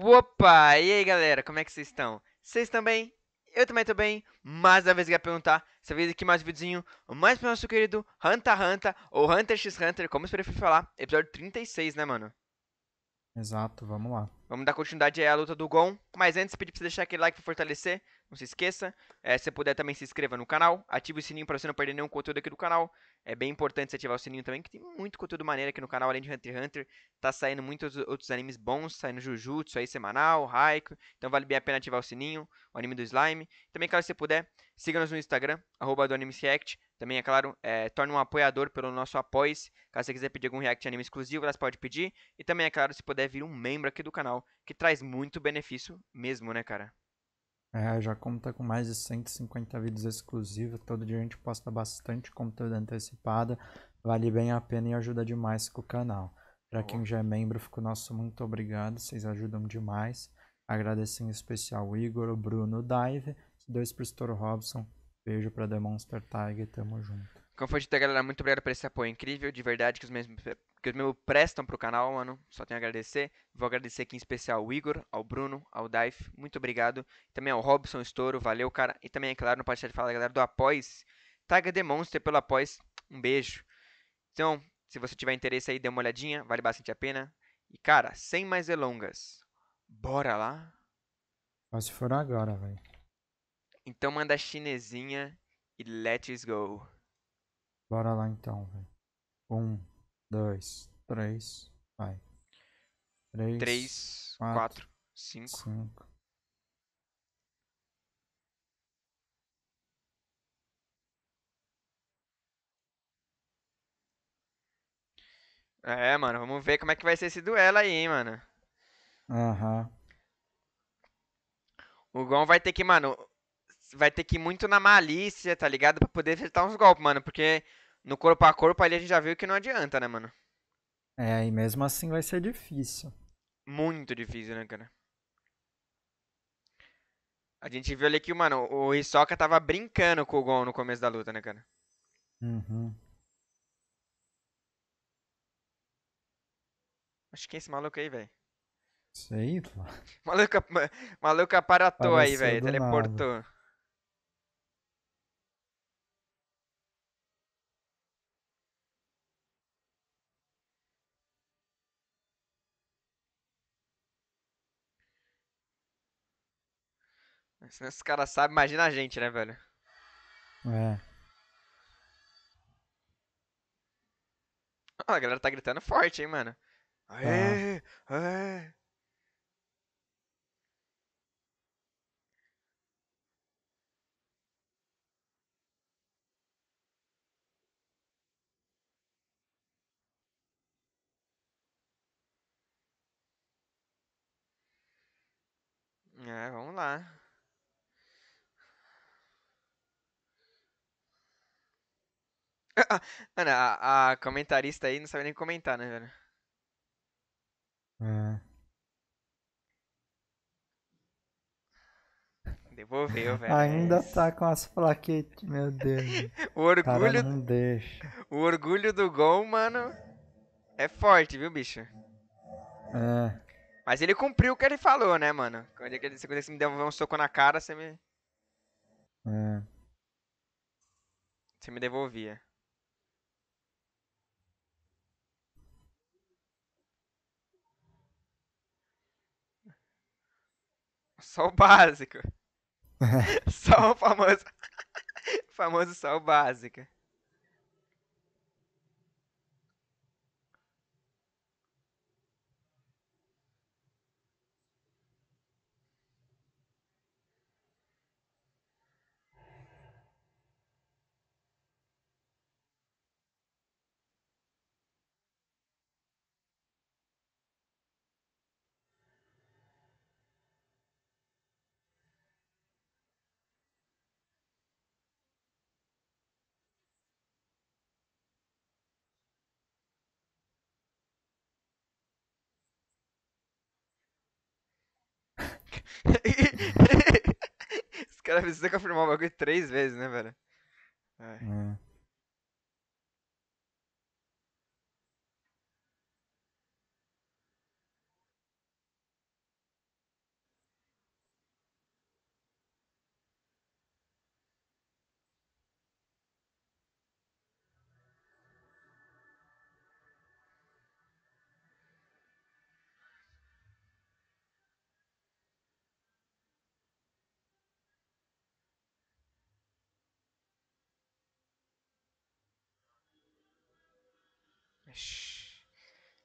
Opa! E aí galera, como é que vocês estão? Vocês também? Eu também tô bem, mais uma vez que ia perguntar, essa vez aqui mais um videozinho, mais pro nosso querido Hunter Hunter, ou Hunter x Hunter, como eu prefere falar, episódio 36, né mano? Exato, vamos lá. Vamos dar continuidade à luta do Gon. Mas antes, pedir pra você deixar aquele like pra fortalecer. Não se esqueça. É, se puder, também se inscreva no canal. Ative o sininho pra você não perder nenhum conteúdo aqui do canal. É bem importante você ativar o sininho também, que tem muito conteúdo maneiro aqui no canal. Além de Hunter x Hunter, tá saindo muitos outros animes bons. Saindo Jujutsu aí semanal, Raikou. Então vale bem a pena ativar o sininho. O anime do Slime. Também, caso você puder, siga-nos no Instagram, arroba do Animes React. Também, é claro, é, torne um apoiador pelo nosso apoia Caso você quiser pedir algum react anime exclusivo, elas pode pedir. E também, é claro, se puder vir um membro aqui do canal, que traz muito benefício mesmo, né, cara? É, já conta com mais de 150 vídeos exclusivos. Todo dia a gente posta bastante conteúdo antecipado. Vale bem a pena e ajuda demais com o canal. Para quem já é membro, fica o nosso muito obrigado. Vocês ajudam demais. Agradeço em especial o Igor, o Bruno, o Dive, dois pro Toro Robson Beijo pra The Monster Tiger, tamo junto. Confundido, galera, muito obrigado por esse apoio incrível. De verdade, que os mesmos, que os mesmos prestam pro canal, mano. Só tenho a agradecer. Vou agradecer aqui em especial ao Igor, ao Bruno, ao Daif. Muito obrigado. Também ao Robson Estouro, valeu, cara. E também, é claro, não pode deixar de falar, galera, do Após. Taga The Monster pelo Após. Um beijo. Então, se você tiver interesse aí, dê uma olhadinha, vale bastante a pena. E cara, sem mais delongas, bora lá? Mas se for agora, velho. Então manda a chinesinha e let's go. Bora lá então, velho. Um, dois, três, vai. Três, três quatro, quatro cinco. cinco. É, mano, vamos ver como é que vai ser esse duelo aí, hein, mano. Aham. Uhum. O Gon vai ter que, mano vai ter que ir muito na malícia, tá ligado? Pra poder acertar uns golpes, mano. Porque no corpo a corpo ali a gente já viu que não adianta, né, mano? É, e mesmo assim vai ser difícil. Muito difícil, né, cara? A gente viu ali que, mano, o Hisoka tava brincando com o Gon no começo da luta, né, cara? Uhum. Acho que é esse maluco aí, velho. aí, pô. Maluco, maluco aparatou aí, velho. Teleportou. Nada. Se esses caras sabem, imagina a gente, né, velho? É. Ah, a galera tá gritando forte, hein, mano. Aê, ah. aê. É, vamos lá. Mano, a, a, comentarista aí não sabe nem comentar, né, velho? É. Devolveu, velho. Ainda tá com as plaquetes, meu Deus. o orgulho. Cara, não deixa. O orgulho do gol, mano. É forte, viu, bicho? É. Mas ele cumpriu o que ele falou, né, mano? Quando ele, se você me deu um soco na cara, você me. É. Você me devolvia. só o básico. só o famoso. famoso só o básico. caras precisa confirmar o bagulho três vezes, né, velho? É. é.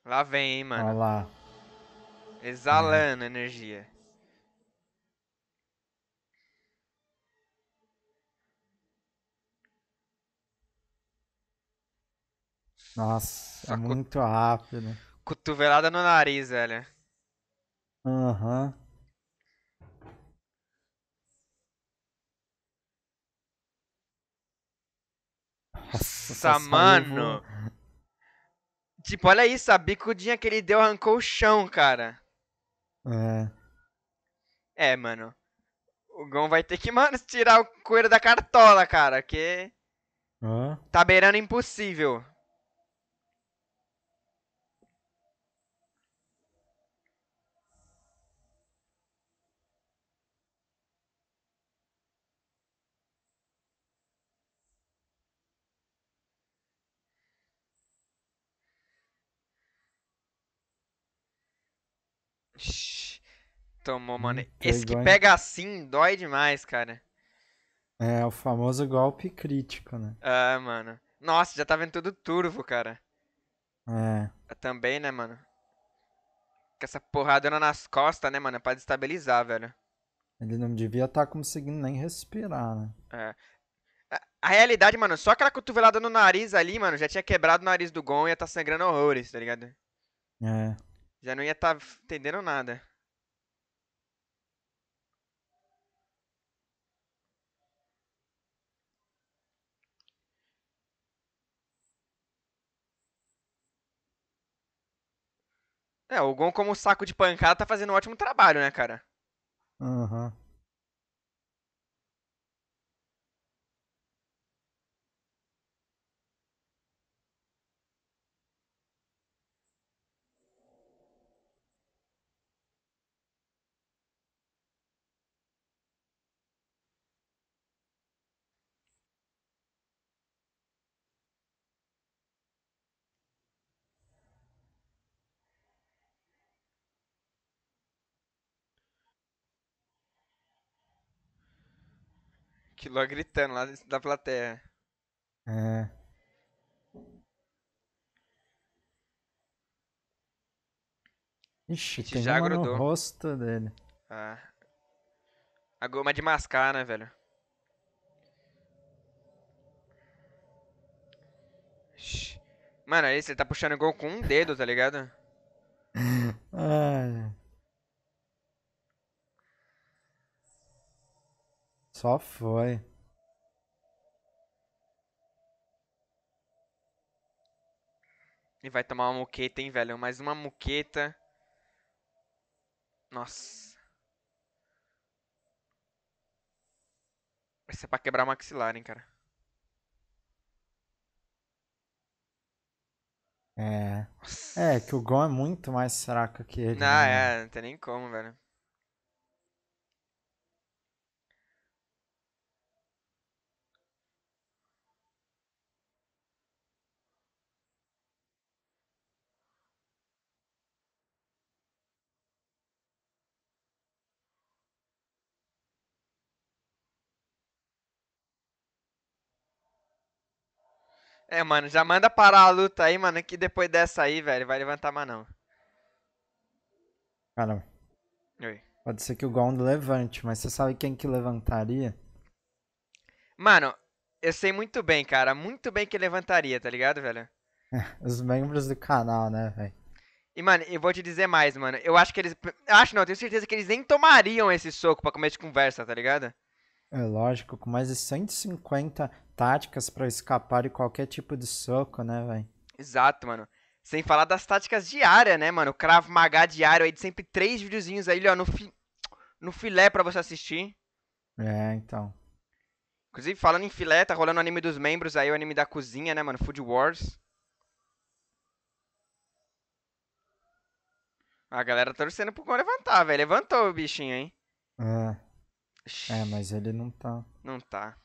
Lá vem, hein, mano. lá. Exalando é. energia. Nossa, é Só é muito rápido. Cotovelada no nariz, velho. Aham. Uhum. Nossa, tá Nossa mano. Saiu... Tipo, olha isso, a bicudinha que ele deu arrancou o chão, cara. É. É, mano. O Gon vai ter que, mano, tirar o coelho da cartola, cara, que. Ah. Tá beirando impossível. Tomou, mano. Hum, Esse que pega assim dói demais, cara. É, o famoso golpe crítico, né? Ah, mano. Nossa, já tá vendo tudo turvo, cara. É. Também, né, mano? Com essa porradona nas costas, né, mano? É pra destabilizar, velho. Ele não devia estar tá conseguindo nem respirar, né? É. A, a realidade, mano, só aquela cotovelada no nariz ali, mano, já tinha quebrado o nariz do Gon e ia tá sangrando horrores, tá ligado? É. Já não ia estar tá entendendo nada. É, o Gon como saco de pancada tá fazendo um ótimo trabalho, né, cara? Aham. Uhum. Que lá gritando lá da plateia. É. Ixi, tem já grudou. no rosto dele. Ah. A goma é de mascar, né, velho? Mano, aí ele tá puxando igual com um dedo, tá ligado? Só foi. E vai tomar uma muqueta, hein, velho? Mais uma muqueta. Nossa. Vai é pra quebrar o maxilar, hein, cara. É. Nossa. É, que o Gon é muito mais fraco que ele. Não, né? é, não tem nem como, velho. É, mano, já manda parar a luta aí, mano, que depois dessa aí, velho, vai levantar mais não. Cara, Oi. pode ser que o Gondo levante, mas você sabe quem que levantaria? Mano, eu sei muito bem, cara, muito bem que levantaria, tá ligado, velho? Os membros do canal, né, velho? E, mano, eu vou te dizer mais, mano, eu acho que eles... Acho não, tenho certeza que eles nem tomariam esse soco pra comer de conversa, tá ligado? É lógico, com mais de 150 táticas para escapar de qualquer tipo de soco, né, velho? Exato, mano. Sem falar das táticas diárias, né, mano? Cravo Magá diário aí, de sempre três videozinhos aí, ó, no, fi... no filé para você assistir. É, então. Inclusive, falando em filé, tá rolando o anime dos membros aí, o anime da cozinha, né, mano? Food Wars. A galera tá torcendo pro cão levantar, velho. Levantou o bichinho, hein? É. É, mas ele não tá. Não tá.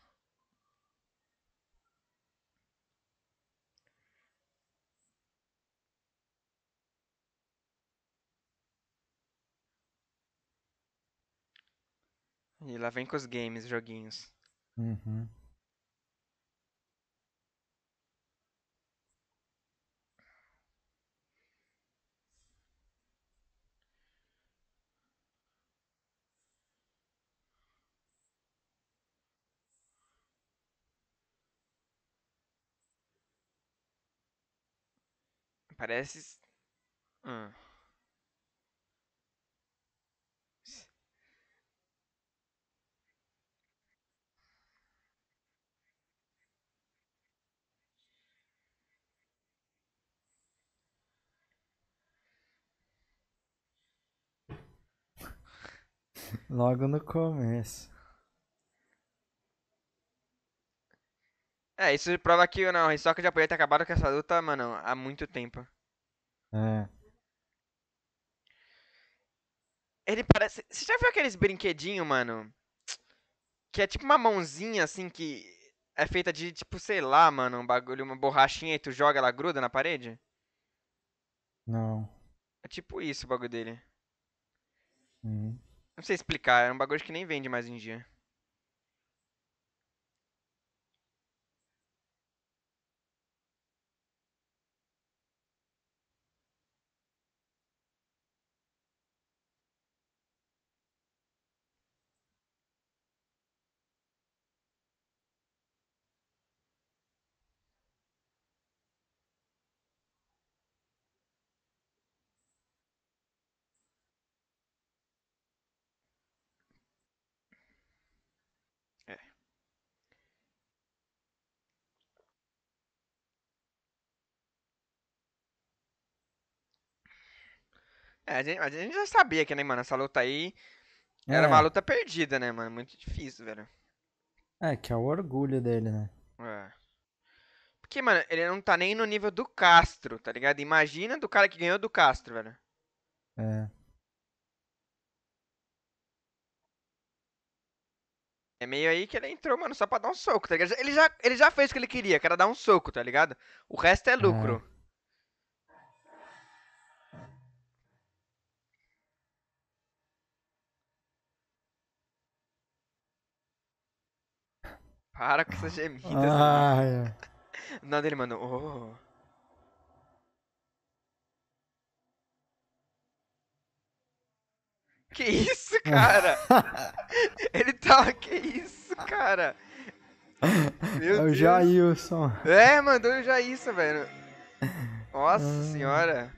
E lá vem com os games, joguinhos. Uhum. Parece. Hum. Logo no começo. É, isso prova que não, o que já podia ter acabado com essa luta, mano, há muito tempo. É. Ele parece. Você já viu aqueles brinquedinhos, mano? Que é tipo uma mãozinha assim que é feita de tipo, sei lá, mano, um bagulho, uma borrachinha e tu joga ela gruda na parede? Não. É tipo isso o bagulho dele. Uhum. Não sei explicar, é um bagulho que nem vende mais em dia. É, a gente, a gente já sabia que, né, mano, essa luta aí era é. uma luta perdida, né, mano? Muito difícil, velho. É, que é o orgulho dele, né? É. Porque, mano, ele não tá nem no nível do Castro, tá ligado? Imagina do cara que ganhou do Castro, velho. É. É meio aí que ele entrou, mano, só pra dar um soco, tá ligado? Ele já, ele já fez o que ele queria, que era dar um soco, tá ligado? O resto é lucro. É. Para com essas gemidas. Ah, mano. é. Nada ele, mano. Oh. Que isso, cara? ele tava. Tá, que isso, cara? Meu é o Jailson. É, mandou é o Jailson, velho. Nossa senhora.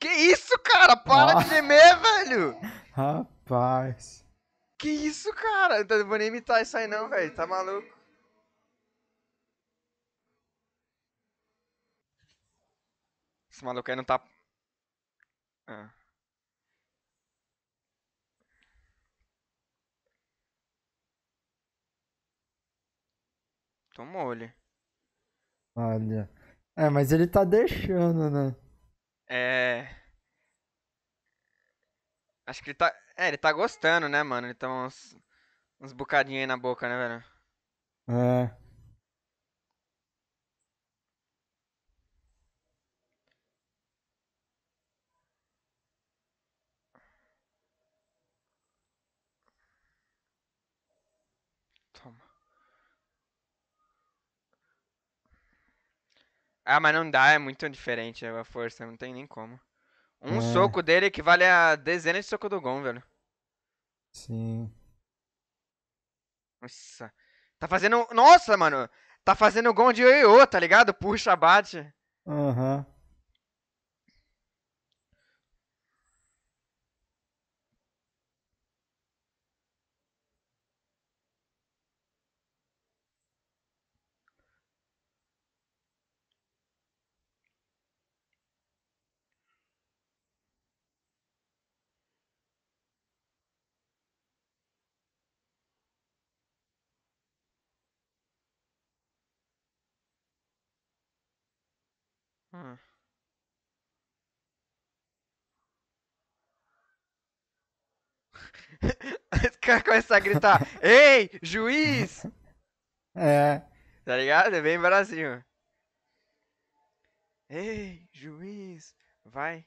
Que isso, cara? Para ah. de gemer, velho! Rapaz. Que isso, cara? Eu não vou nem imitar isso aí não, velho. Tá maluco? Esse maluco aí não tá... Ah. Tomou ele. Olha. É, mas ele tá deixando, né? É. Acho que ele tá. É, ele tá gostando, né, mano? Ele tá uns, uns bocadinhos aí na boca, né, velho? É. Ah, mas não dá, é muito diferente a força, não tem nem como. Um é. soco dele equivale a dezenas de soco do Gon, velho. Sim. Nossa. Tá fazendo. Nossa, mano! Tá fazendo Gon de Ioiô, tá ligado? Puxa, bate. Aham. Uhum. Ah. Esse cara começa a gritar: Ei, juiz! É. Tá ligado? É bem Brasil. Ei, juiz, vai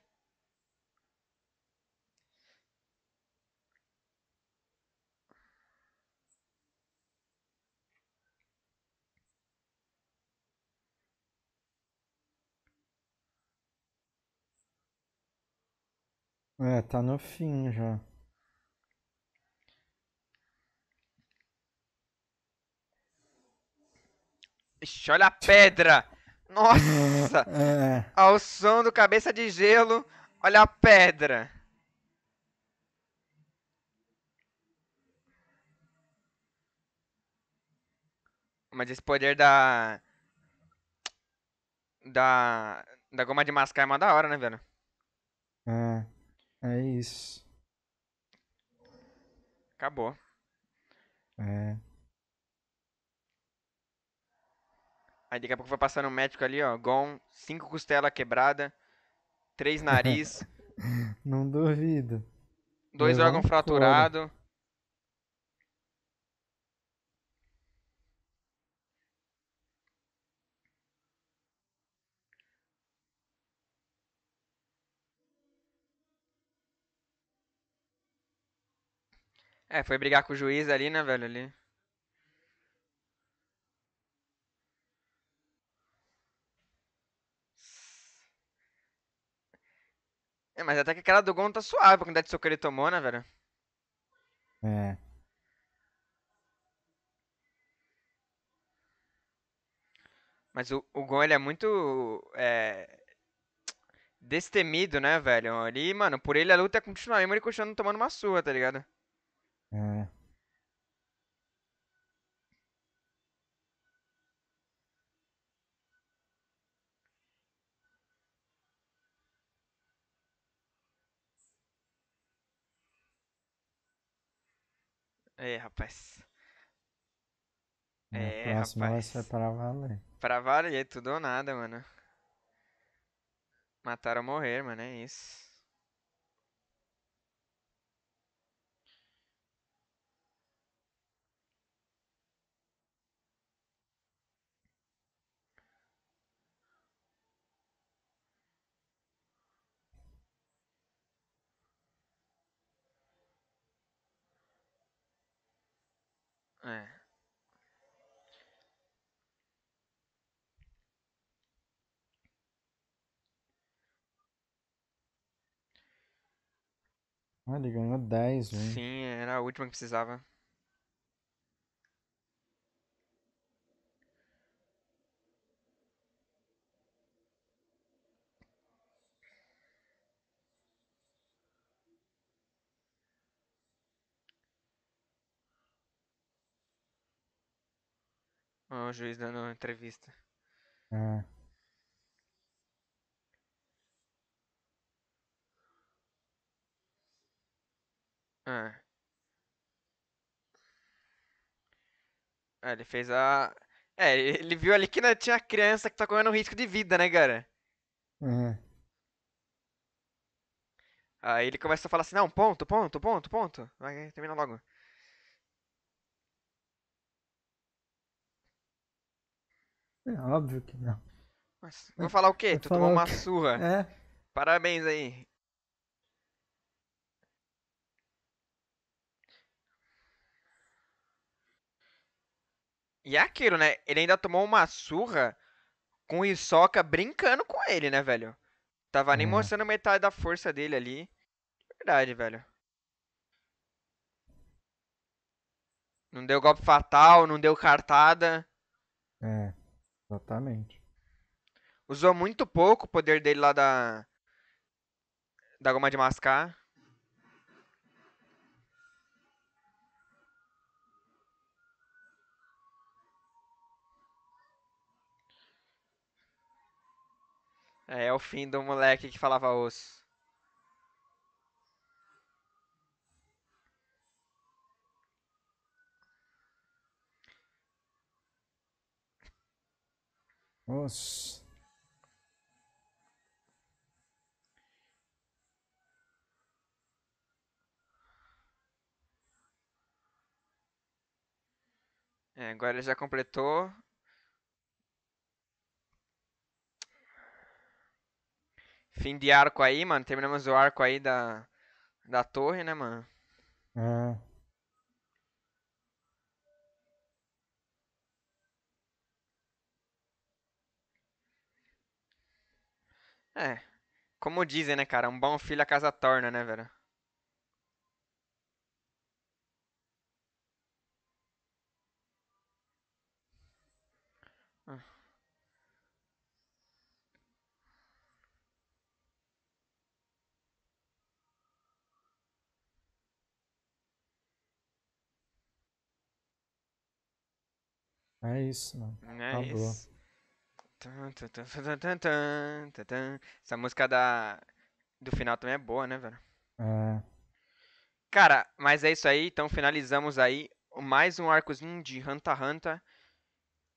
É, tá no fim já. Ixi, olha a pedra! Nossa! É. Ao som do cabeça de gelo, olha a pedra! Mas esse poder da. Da. Da goma de mascar é uma da hora, né, velho? É. É isso. Acabou. É. Aí daqui a pouco vai passar um médico ali, ó. Gon, cinco costela quebrada, três nariz. Não duvido. Dois órgãos fraturado. É, foi brigar com o juiz ali, né, velho? Ali. É, mas até que aquela do Gon tá suave a quantidade de soco que ele tomou, né, velho? É. Mas o, o Gon, ele é muito. É, destemido, né, velho? ali, mano, por ele a luta é continuar mesmo ele continuando tomando uma surra, tá ligado? É. É, rapaz. é, é rapaz. vai ser pra valer. Pra valer, tudo ou nada, mano. Mataram ou morrer, mano, é isso. É. Ah, ele ganhou 10, velho. Né? Sim, era a última que precisava. O juiz dando uma entrevista. É. Ah. É, ele fez a. É, ele viu ali que tinha criança que tá correndo risco de vida, né, cara? Uhum. Aí ele começa a falar assim, não, ponto, ponto, ponto, ponto. Vai, terminar logo. É óbvio que não. Mas, vou falar o quê? Vou tu tomou uma surra. É. Parabéns aí. E é aquilo, né? Ele ainda tomou uma surra com o Isoca brincando com ele, né, velho? Tava nem é. mostrando metade da força dele ali. Verdade, velho. Não deu golpe fatal, não deu cartada. É. Exatamente. Usou muito pouco o poder dele lá da. Da goma de mascar. É, é o fim do moleque que falava osso. Nossa. É, agora já completou. Fim de arco aí, mano. Terminamos o arco aí da, da torre, né, mano? É. É. Como dizem, né, cara? Um bom filho a casa torna, né, velho? Ah. É isso, mano. É Acabou. isso. Essa música da... do final também é boa, né, velho? É. Cara, mas é isso aí. Então finalizamos aí mais um arcozinho de Hunter x Hunter.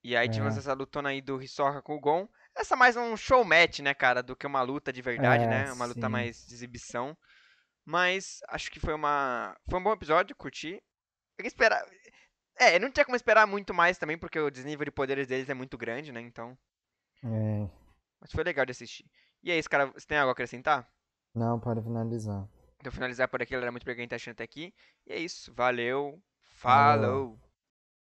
E aí é. tivemos essa lutona aí do Hisoka com o Gon. Essa é mais um show match, né, cara? Do que uma luta de verdade, é, né? Uma sim. luta mais de exibição. Mas acho que foi uma. Foi um bom episódio, curti. Eu esperar. É, não tinha como esperar muito mais também, porque o desnível de poderes deles é muito grande, né? Então. É. Mas foi legal de assistir. E é isso, cara, você tem algo a acrescentar? Não, para finalizar. Então finalizar por aqui, galera. Muito obrigado quem tá assistindo até aqui. E é isso. Valeu. Falou. Valeu.